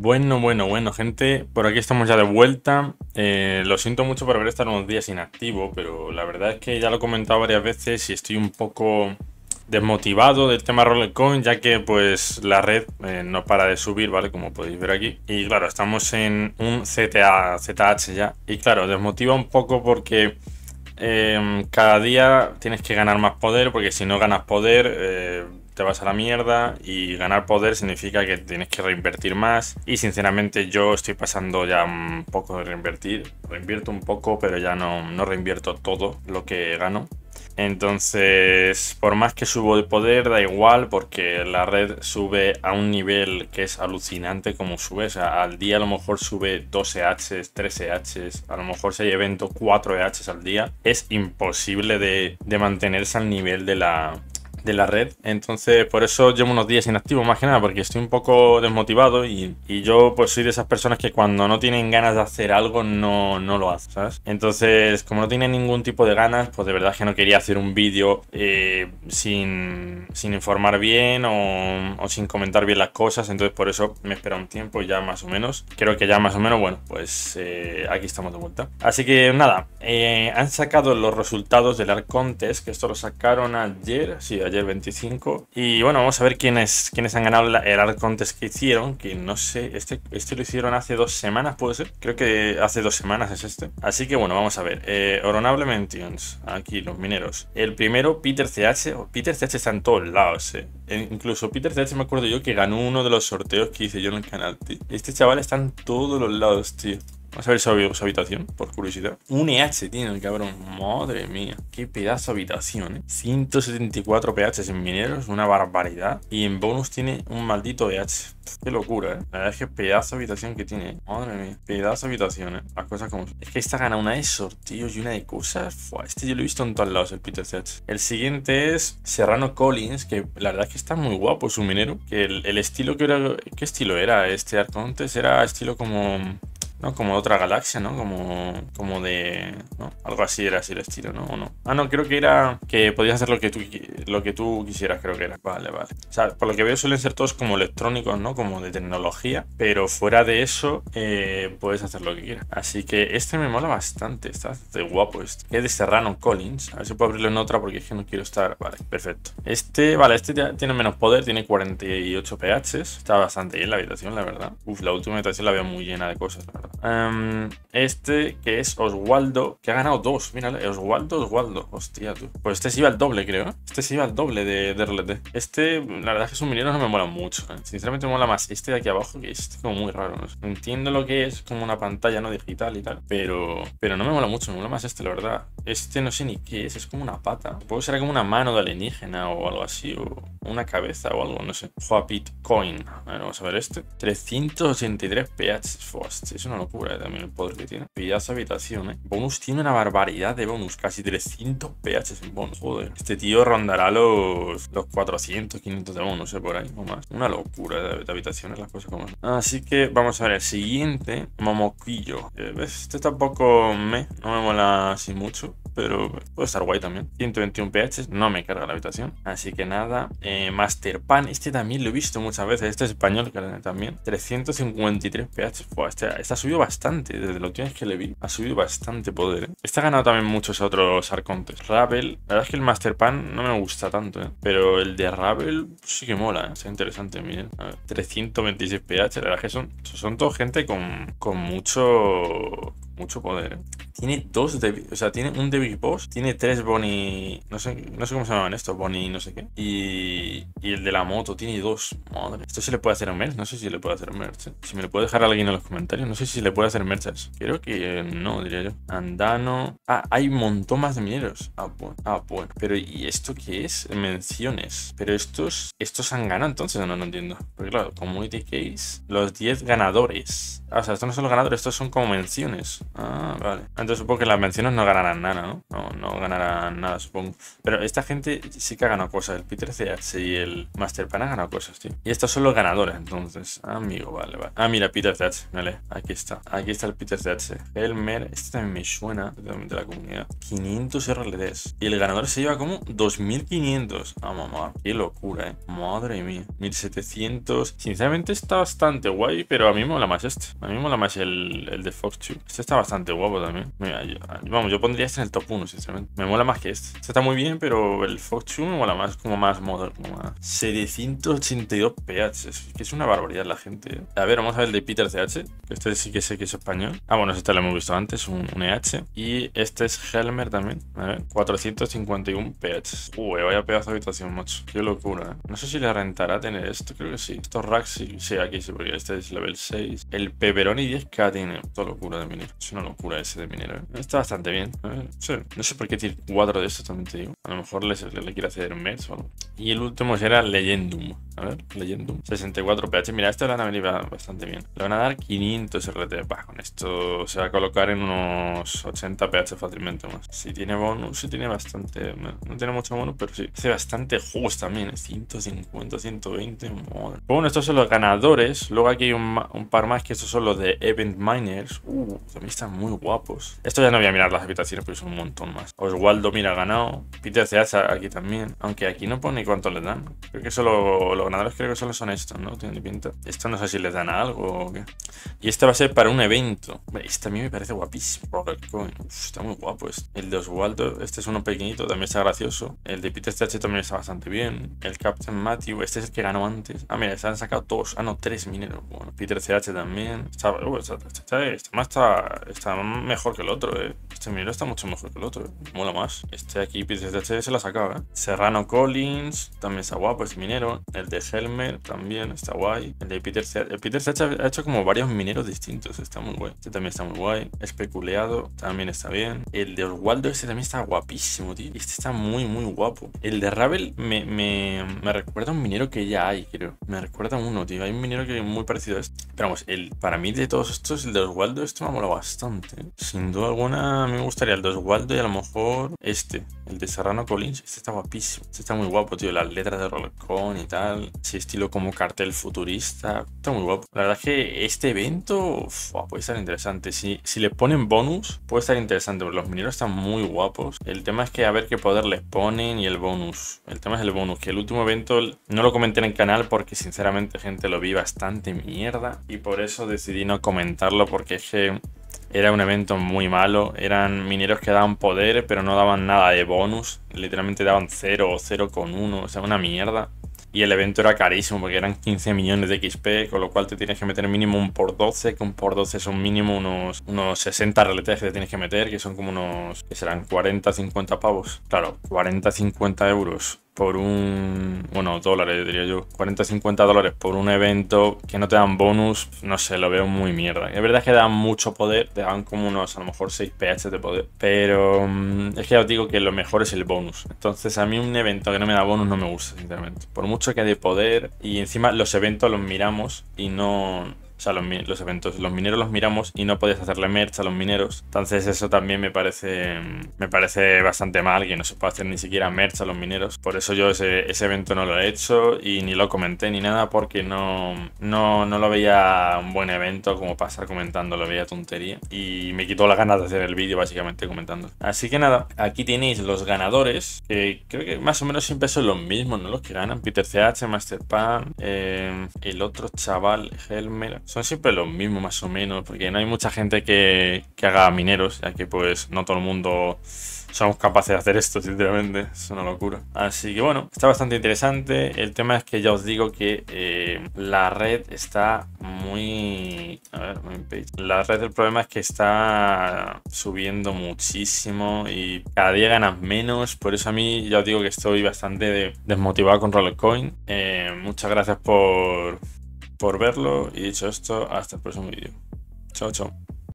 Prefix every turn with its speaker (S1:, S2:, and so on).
S1: Bueno, bueno, bueno, gente, por aquí estamos ya de vuelta. Eh, lo siento mucho por haber estado unos días inactivo, pero la verdad es que ya lo he comentado varias veces y estoy un poco desmotivado del tema Rollercoin, ya que pues la red eh, no para de subir, ¿vale? Como podéis ver aquí. Y claro, estamos en un CTA, ZH ya. Y claro, desmotiva un poco porque eh, cada día tienes que ganar más poder, porque si no ganas poder te vas a la mierda y ganar poder significa que tienes que reinvertir más y sinceramente yo estoy pasando ya un poco de reinvertir, reinvierto un poco pero ya no, no reinvierto todo lo que gano. Entonces, por más que subo de poder, da igual, porque la red sube a un nivel que es alucinante como sube. al día a lo mejor sube 12 EHs, 13 EHs, a lo mejor si hay evento 4 EHs al día. Es imposible de mantenerse al nivel de la, la red. Entonces, por eso llevo unos días inactivo, más que nada, porque estoy un poco desmotivado y, yo pues soy de esas personas que cuando no tienen ganas de hacer algo no, lo hacen, ¿sabes? Entonces, como no tiene ningún tipo de ganas, pues de verdad que no quería hacer un vídeo eh, sin, sin, informar bien o, sin comentar bien las cosas, entonces por eso me esperado un tiempo ya más o menos. Creo que ya más o menos, bueno, pues eh, aquí estamos de vuelta. Así que nada, eh, han sacado los resultados del arcontes que esto lo sacaron ayer, sí, ayer 25. Y bueno, vamos a ver quiénes, quiénes han ganado el art que hicieron, que no sé, este, este lo hicieron hace dos semanas, puede ser. Creo que hace dos semanas es este. Así que bueno, vamos a ver. Eh, Honorable Mentions, aquí los mineros. El primero, Peter CH. o Peter CH está en todos lados, eh. e Incluso Peter CH me acuerdo yo que ganó uno de los sorteos que hice yo en el canal, Este chaval está en todos los lados, tío. Vamos a ver su, habitación, por curiosidad. Un EH tiene el cabrón. Madre mía. Qué pedazo de habitación, ¿eh? 174 PH en mineros, una barbaridad. Y en bonus tiene un maldito EH. Qué locura, ¿eh? La verdad es que pedazo de habitación que tiene. Madre mía. Pedazo de habitación, ¿eh? Las cosas como... Es que esta gana una de tío. y una de cosas. Fua, este yo lo he visto en todos lados, el Peter Seth. El siguiente es Serrano Collins, que la verdad es que está muy guapo su minero. Que el, estilo que era... ¿Qué estilo era este Arcontes? Era estilo como ¿no? Como de otra galaxia, ¿no? Como, como de algo así era así el estilo, ¿no? ¿O no? Ah, no, creo que era que podías hacer lo que tú, lo que tú quisieras, creo que era. Vale, vale. O sea, por lo que veo suelen ser todos como electrónicos, ¿no? Como de tecnología, pero fuera de eso eh, puedes hacer lo que quieras. Así que este me mola bastante, está de guapo este. Es de Serrano Collins. A ver si puedo abrirlo en otra porque es que no quiero estar... Vale, perfecto. Este, vale, este ya tiene menos poder, tiene 48 pH. Está bastante bien la habitación, la verdad. Uf, la última habitación la veo muy llena de cosas, la verdad. Em, este, que es Oswaldo, que ha ganado dos. Mira, Oswaldo, Oswaldo. Hostia, tú. Pues este se iba al doble, creo. ¿eh? Este se iba al doble de, de Este, la verdad es que minero mineros no me mola mucho. ¿eh? Sinceramente me mola más este de aquí abajo que este. es como muy raro. ¿no? Entiendo lo que es como una pantalla no digital y tal. Pero, pero no me mola mucho. Me mola más este, la verdad. Este no sé ni qué es. Es como una pata. Puede ser como una mano de alienígena o algo así. O una cabeza o algo, no sé. Joapit Coin. A ver, vamos a ver este. 383 PH. es una locura eh, también el poder que tiene. Pillas habitación, ¿eh? Bonus tiene una barbaridad de bonus, casi 300 PH en bonus, joder. Este tío rondará los, 400, 500 de bonus, eh, por ahí, no más. Una locura de, habitaciones, las cosas como... Así que vamos a ver el siguiente, Momoquillo. Eh, ¿Ves? Este tampoco me, no me mola así mucho pero puede estar guay también. 121 PH, no me carga la habitación. Así que nada, eh, Master Pan, este también lo he visto muchas veces, este es español también. 353 PH, está ha subido bastante, desde los tienes que le vi, ha subido bastante poder. Está Este ganado también muchos otros arcontes. Ravel, la verdad es que el Master Pan no me gusta tanto, ¿eh? pero el de Ravel sí que mola, ¿eh? es interesante, miren. 326 PH, la verdad es que son, son todo gente con, con mucho, mucho poder. ¿eh? Tiene dos o sea, tiene un devic Boss, tiene tres Bonnie, no sé, no sé cómo se llaman estos, Bonnie no sé qué. Y, y el de la moto tiene dos, madre. Esto se le puede hacer merch, no sé si le puede hacer merch. ¿eh? Si me lo puede dejar alguien en los comentarios, no sé si le puede hacer merchas. Creo que eh, no, diría yo. Andano. Ah, hay un montón más de mineros. Ah, bueno. Ah, bueno. Pero ¿y esto qué es? Menciones. Pero estos, estos han ganado entonces, no, no entiendo. Porque claro, community case, los 10 ganadores. Ah, o sea, estos no son los ganadores, estos son como menciones. Ah, vale. Entonces supongo que las menciones no ganarán nada, ¿no? No, no ganarán nada, supongo. Pero esta gente sí que ha ganado cosas. El Peter CH y el Master Pan han ganado cosas, tío. Y estos son los ganadores, entonces. Ah, amigo, vale, vale. Ah, mira, Peter CH. Vale, aquí está. Aquí está el Peter CH. Helmer, este también me suena de la comunidad. 500 RLDs. Y el ganador se lleva como 2500. Ah, mamá. Qué locura, ¿eh? Madre mía. 1700. Sinceramente está bastante guay, pero a mí me mola más este. A mí me mola más el, el de Fox Este está bastante guapo también vamos, yo pondría este en el top 1, sinceramente. Me mola más que este. Este está muy bien, pero el Fox 2 me mola más, como más moderno como más. 782 PH, es que es una barbaridad la gente. Eh. A ver, vamos a ver el de Peter CH, este sí que sé que es español. Ah, bueno, este lo hemos visto antes, un, EH. Y este es Helmer también, a ver, 451 PH. Uy, vaya pedazo de habitación, macho. Qué locura, eh. No sé si le rentará tener esto, creo que sí. Estos racks sí, sí aquí sí, porque este es level 6. El Pepperoni 10K tiene, todo locura de mí. Es una locura ese de ¿eh? Está bastante bien. ¿eh? No sé por qué tiene cuatro de estos, también te digo. A lo mejor le, quiero hacer un mes o algo. Y el último será Legendum. A ver, leyendo. 64 PH. Mira, esto le van a venir bastante bien. Le van a dar 500 RT. con esto se va a colocar en unos 80 PH fácilmente más. Si tiene bonus, si tiene bastante. No tiene mucho bonus, pero sí. Hace bastante juegos también. 150, ¿eh? 120. Bueno, estos son los ganadores. Luego aquí hay un, par más que estos son los de Event Miners. Uh, también están muy guapos. Esto ya no voy a mirar las habitaciones pero son un montón más. Oswaldo, mira, ha ganado. Peter CH aquí también. Aunque aquí no pone cuánto le dan. Creo que solo lo creo que solo son estos, ¿no? Tienen pinta. Esto no sé si les dan algo o qué. Y este va a ser para un evento. Este a mí me parece guapísimo. está muy guapo este. El de Oswaldo, este es uno pequeñito, también está gracioso. El de Peter CH también está bastante bien. El Captain Matthew, este es el que ganó antes. Ah, mira, se han sacado dos. Ah, no, tres mineros. Bueno, Peter CH también. Uh, este está, está, mejor que el otro, eh. Este minero está mucho mejor que el otro. Eh. Mola más. Este aquí, Peter CH, se la ha eh. Serrano Collins, también está guapo es minero. El de Helmer también está guay. El de Peter se Peter ha hecho como varios mineros distintos. Está muy guay. Este también está muy guay. Especuleado también está bien. El de Oswaldo, este también está guapísimo, tío. Este está muy, muy guapo. El de Rabel me, recuerda a un minero que ya hay, creo. Me recuerda a uno, tío. Hay un minero que es muy parecido a este. Pero vamos, el, para mí de todos estos, el de Oswaldo, este me ha molado bastante. ¿eh? Sin duda alguna, a mí me gustaría el de Oswaldo y a lo mejor este. El de Serrano Collins, este está guapísimo. Este está muy guapo, tío. Las letras de Rolcón y tal. Se estilo como cartel futurista. Está muy guapo. La verdad es que este evento puede estar interesante. Si, si le ponen bonus, puede estar interesante. los mineros están muy guapos. El tema es que a ver qué poder les ponen y el bonus. El tema es el bonus. Que el último evento no lo comenté en el canal porque sinceramente gente lo vi bastante mierda. Y por eso decidí no comentarlo porque es que era un evento muy malo. Eran mineros que daban poder, pero no daban nada de bonus. Literalmente daban 0 o 0,1. O sea, una mierda. Y el evento era carísimo porque eran 15 millones de XP, con lo cual te tienes que meter mínimo un por 12, que un por 12 son mínimo unos, 60 reletes que te tienes que meter, que son como unos, que serán 40, 50 pavos. Claro, 40, 50 euros por un. Bueno, dólares, diría yo. 40 o 50 dólares por un evento que no te dan bonus, no sé, lo veo muy mierda. Es verdad que dan mucho poder, te dan como unos, a lo mejor 6 PH de poder. Pero mm, es que ya os digo que lo mejor es el bonus. Entonces, a mí un evento que no me da bonus no me gusta, sinceramente. Por mucho que dé poder, y encima los eventos los miramos y no o sea, los, eventos, los mineros los miramos y no podías hacerle merch a los mineros. Entonces eso también me parece, me parece bastante mal, que no se pueda hacer ni siquiera merch a los mineros. Por eso yo ese, evento no lo he hecho y ni lo comenté ni nada porque no, no, lo veía un buen evento como pasar comentando, lo veía tontería. Y me quitó las ganas de hacer el vídeo básicamente comentando. Así que nada, aquí tenéis los ganadores, creo que más o menos siempre son los mismos, ¿no? Los que ganan. Peter CH, Master Pan, eh, el otro chaval, Helmer son siempre los mismos más o menos, porque no hay mucha gente que, haga mineros, ya que pues no todo el mundo somos capaces de hacer esto, sinceramente, es una locura. Así que bueno, está bastante interesante. El tema es que ya os digo que eh, la red está muy... A ver, muy page. La red del problema es que está subiendo muchísimo y cada día ganas menos, por eso a mí ya os digo que estoy bastante desmotivado con Rollercoin. Eh, muchas gracias por por verlo y dicho esto, hasta el próximo vídeo. Chao, chao.